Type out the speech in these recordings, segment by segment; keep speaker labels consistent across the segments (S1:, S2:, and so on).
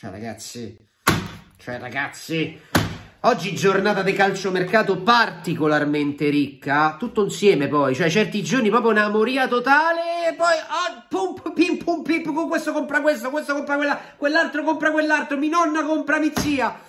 S1: Cioè ragazzi, cioè ragazzi, oggi giornata di calciomercato particolarmente ricca, tutto insieme poi, cioè certi giorni proprio una moria totale e poi oh, pum pim pum pim, questo compra questo, questo compra quella, quell'altro compra quell'altro, mi nonna compra mi zia.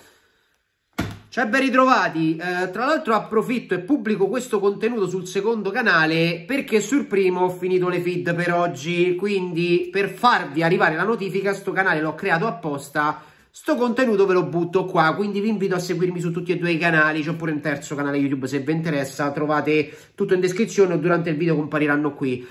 S1: Ciao ben ritrovati, eh, tra l'altro approfitto e pubblico questo contenuto sul secondo canale perché sul primo ho finito le feed per oggi, quindi per farvi arrivare la notifica sto canale l'ho creato apposta, sto contenuto ve lo butto qua, quindi vi invito a seguirmi su tutti e due i canali, c'è pure un terzo canale YouTube se vi interessa, trovate tutto in descrizione o durante il video compariranno qui.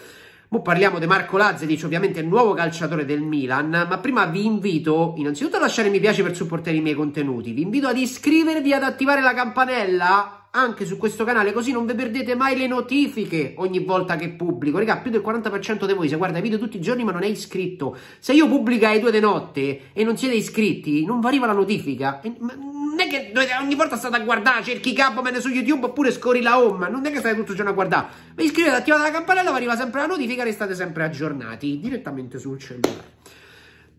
S1: Mo parliamo di Marco Lazzaric, ovviamente il nuovo calciatore del Milan, ma prima vi invito innanzitutto a lasciare mi piace per supportare i miei contenuti, vi invito ad iscrivervi ad attivare la campanella anche su questo canale così non vi perdete mai le notifiche ogni volta che pubblico. Raga, più del 40% di voi se guarda i video tutti i giorni ma non è iscritto. Se io pubblico alle due di notte e non siete iscritti, non vi arriva la notifica. Non è che ogni volta state a guardare, cerchi capo Cabman su YouTube oppure scorri la home, non è che state tutto il giorno a guardare. Vi iscrivete, attivate la campanella, vi arriva sempre la notifica e restate sempre aggiornati direttamente sul cellulare.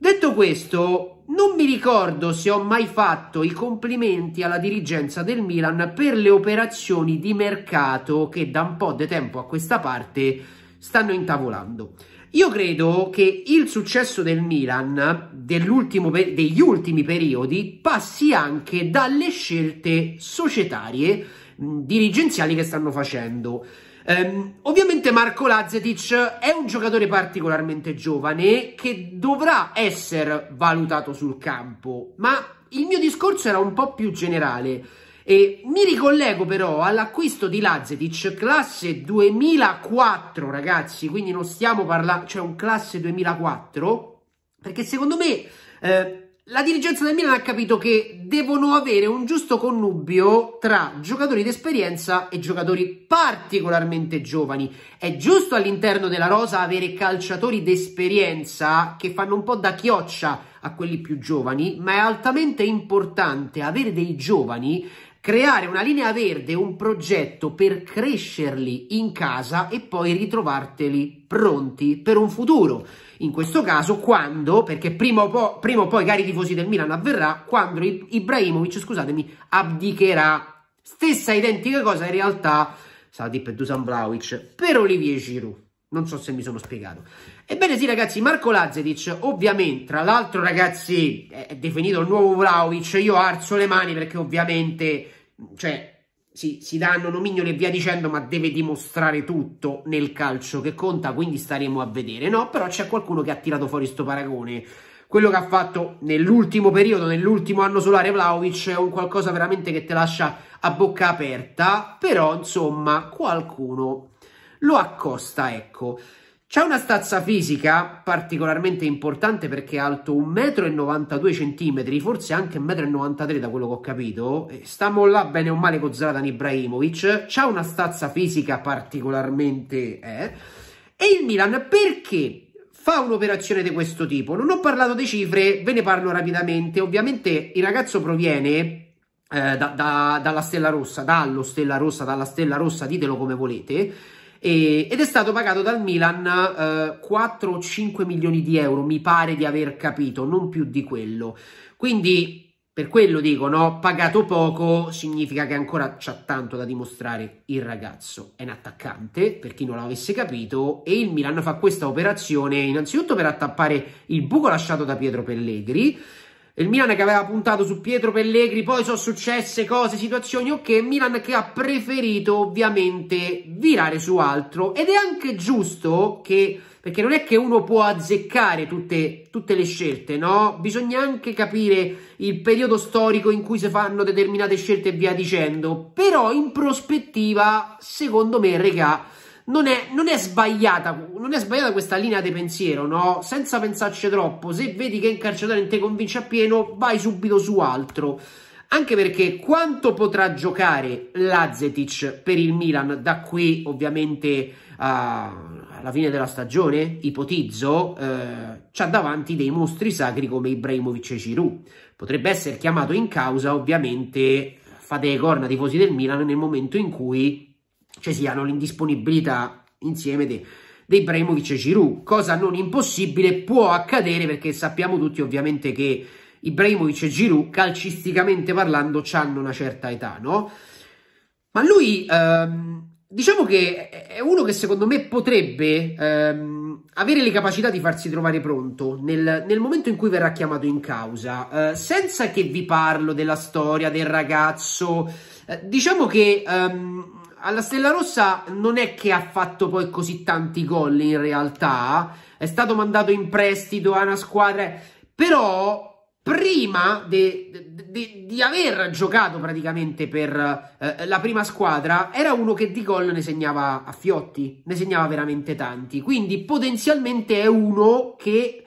S1: Detto questo, non mi ricordo se ho mai fatto i complimenti alla dirigenza del Milan per le operazioni di mercato che da un po' di tempo a questa parte stanno intavolando. Io credo che il successo del Milan degli ultimi periodi passi anche dalle scelte societarie mh, dirigenziali che stanno facendo. Um, ovviamente Marco Lazetic è un giocatore particolarmente giovane che dovrà essere valutato sul campo, ma il mio discorso era un po' più generale. E mi ricollego però all'acquisto di Lazetic, classe 2004 ragazzi, quindi non stiamo parlando, cioè un classe 2004, perché secondo me eh, la dirigenza del Milan ha capito che devono avere un giusto connubio tra giocatori d'esperienza e giocatori particolarmente giovani. È giusto all'interno della rosa avere calciatori d'esperienza che fanno un po' da chioccia a quelli più giovani, ma è altamente importante avere dei giovani creare una linea verde, un progetto per crescerli in casa e poi ritrovarteli pronti per un futuro. In questo caso, quando, perché prima o, po prima o poi, cari tifosi del Milan, avverrà, quando Ibrahimovic, scusatemi, abdicherà. Stessa identica cosa in realtà, Sadip Dusan Vlaovic, per Olivier Giroud. Non so se mi sono spiegato. Ebbene sì ragazzi, Marco Lazzedic ovviamente, tra l'altro ragazzi, è definito il nuovo Vlaovic, io arzo le mani perché ovviamente, cioè, sì, si danno nomignoli e via dicendo, ma deve dimostrare tutto nel calcio che conta, quindi staremo a vedere. No, però c'è qualcuno che ha tirato fuori sto paragone. Quello che ha fatto nell'ultimo periodo, nell'ultimo anno solare Vlaovic, è un qualcosa veramente che te lascia a bocca aperta, però insomma qualcuno lo accosta, ecco. C'è una stazza fisica particolarmente importante perché è alto 1,92 m, forse anche 1,93 m da quello che ho capito. Stiamo là bene o male con Zlatan Ibrahimovic. C'è una stazza fisica particolarmente... Eh. E il Milan perché fa un'operazione di questo tipo? Non ho parlato di cifre, ve ne parlo rapidamente. Ovviamente il ragazzo proviene eh, da, da, dalla Stella Rossa, dallo Stella Rossa, dalla Stella Rossa, ditelo come volete e, ed è stato pagato dal Milan eh, 4 o 5 milioni di euro, mi pare di aver capito, non più di quello. Quindi per quello dico, no, pagato poco significa che ancora c'ha tanto da dimostrare il ragazzo. È un attaccante, per chi non l'avesse capito, e il Milan fa questa operazione innanzitutto per attappare il buco lasciato da Pietro Pellegri, il Milan che aveva puntato su Pietro Pellegri, poi sono successe cose, situazioni, ok, Milan che ha preferito ovviamente virare su altro ed è anche giusto che, perché non è che uno può azzeccare tutte, tutte le scelte, no? Bisogna anche capire il periodo storico in cui si fanno determinate scelte e via dicendo, però in prospettiva, secondo me, regà, non è, non è, sbagliata, non è sbagliata questa linea di pensiero, no? Senza pensarci troppo, se vedi che il calciatore non ti convince appieno, vai subito su altro. Anche perché quanto potrà giocare Lazetic per il Milan da qui, ovviamente, alla fine della stagione, ipotizzo, eh, c'ha davanti dei mostri sacri come Ibrahimovic e Giroud. Potrebbe essere chiamato in causa, ovviamente, fate le corna tifosi del Milan nel momento in cui ci siano l'indisponibilità insieme dei, di Ibrahimovic e Giroud, cosa non impossibile può accadere perché sappiamo tutti ovviamente che Ibrahimovic e Giroud calcisticamente parlando hanno una certa età, no? Ma lui ehm, diciamo che è uno che secondo me potrebbe ehm, avere le capacità di farsi trovare pronto nel, nel momento in cui verrà chiamato in causa, eh, senza che vi parlo della storia del ragazzo, eh, diciamo che... Ehm, alla Stella Rossa non è che ha fatto poi così tanti gol in realtà, è stato mandato in prestito a una squadra, però prima di aver giocato praticamente per eh, la prima squadra era uno che di gol ne segnava a fiotti, ne segnava veramente tanti, quindi potenzialmente è uno che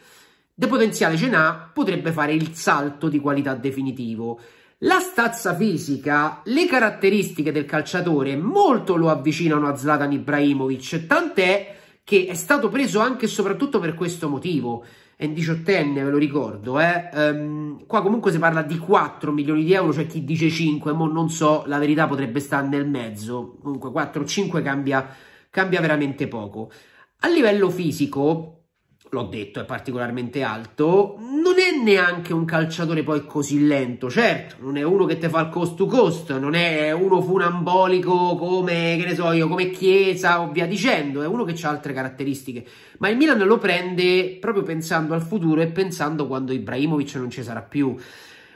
S1: de potenziale ce n'ha, potrebbe fare il salto di qualità definitivo. La stazza fisica, le caratteristiche del calciatore molto lo avvicinano a Zlatan Ibrahimovic, tant'è che è stato preso anche e soprattutto per questo motivo. È un diciottenne, ve lo ricordo. Eh? Ehm, qua comunque si parla di 4 milioni di euro, cioè chi dice 5, mo non so, la verità potrebbe stare nel mezzo. Comunque 4-5 cambia, cambia veramente poco. A livello fisico, l'ho detto, è particolarmente alto, non è neanche un calciatore poi così lento, certo, non è uno che te fa il cost to cost, non è uno funambolico come, che ne so io, come Chiesa o via dicendo, è uno che ha altre caratteristiche, ma il Milan lo prende proprio pensando al futuro e pensando quando Ibrahimovic non ci sarà più.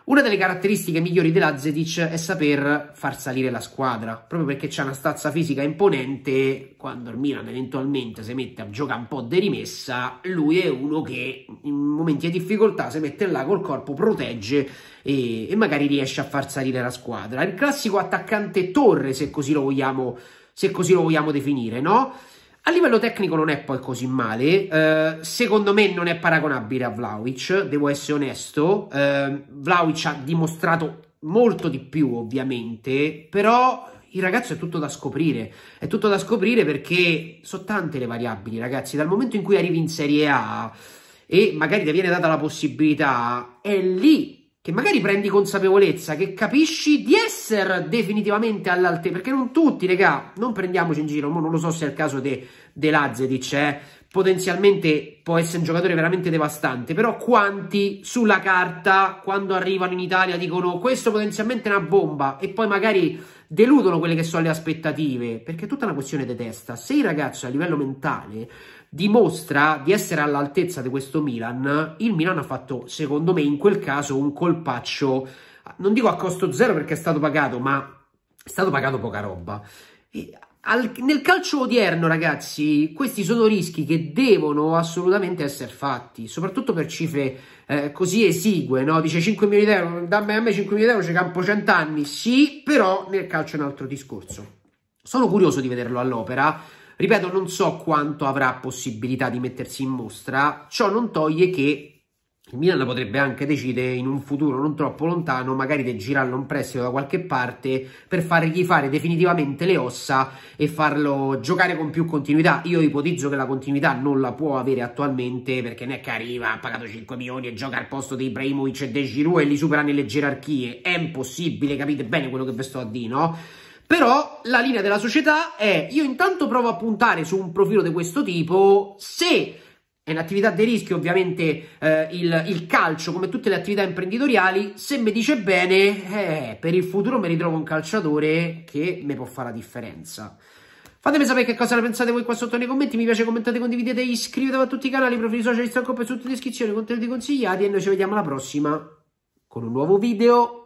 S1: Una delle caratteristiche migliori della Zedic è saper far salire la squadra, proprio perché c'è una stazza fisica imponente, quando il Milan eventualmente si mette a giocare un po' di rimessa, lui è uno che in momenti di difficoltà si mette là col corpo, protegge e, e magari riesce a far salire la squadra. Il classico attaccante torre, se così lo vogliamo, se così lo vogliamo definire, no? A livello tecnico non è poi così male, eh, secondo me non è paragonabile a Vlaovic, devo essere onesto, eh, Vlaovic ha dimostrato molto di più ovviamente, però il ragazzo è tutto da scoprire, è tutto da scoprire perché sono tante le variabili ragazzi, dal momento in cui arrivi in Serie A e magari ti viene data la possibilità, è lì che magari prendi consapevolezza, che capisci di essere Sixer definitivamente all'altezza, perché non tutti, regà, non prendiamoci in giro, non lo so se è il caso di de Lazzedic, eh, potenzialmente può essere un giocatore veramente devastante, però quanti sulla carta, quando arrivano in Italia, dicono questo potenzialmente è una bomba, e poi magari deludono quelle che sono le aspettative, perché è tutta una questione di testa. Se il ragazzo a livello mentale dimostra di essere all'altezza di questo Milan, il Milan ha fatto, secondo me, in quel caso un colpaccio non dico a costo zero perché è stato pagato, ma è stato pagato poca roba. E al, nel calcio odierno, ragazzi, questi sono rischi che devono assolutamente essere fatti, soprattutto per cifre eh, così esigue, no? Dice 5 milioni di euro, dammi a me 5 milioni di euro, c'è campo 100 anni, sì, però nel calcio è un altro discorso. Sono curioso di vederlo all'opera, ripeto, non so quanto avrà possibilità di mettersi in mostra, ciò non toglie che il Milan potrebbe anche decidere in un futuro non troppo lontano magari di girarlo un prestito da qualche parte per fargli fare definitivamente le ossa e farlo giocare con più continuità. Io ipotizzo che la continuità non la può avere attualmente perché non è che arriva, ha pagato 5 milioni e gioca al posto di Ibrahimovic e De Giroud e li supera nelle gerarchie. È impossibile, capite bene quello che vi sto a dire, no? Però la linea della società è io intanto provo a puntare su un profilo di questo tipo se è un'attività di rischio, ovviamente eh, il, il, calcio, come tutte le attività imprenditoriali, se mi dice bene, eh, per il futuro mi ritrovo un calciatore che mi può fare la differenza. Fatemi sapere che cosa ne pensate voi qua sotto nei commenti, mi piace, commentate, condividete, iscrivetevi a tutti i canali, profili social, Instagram, sotto in descrizione, contenuti consigliati e noi ci vediamo alla prossima con un nuovo video.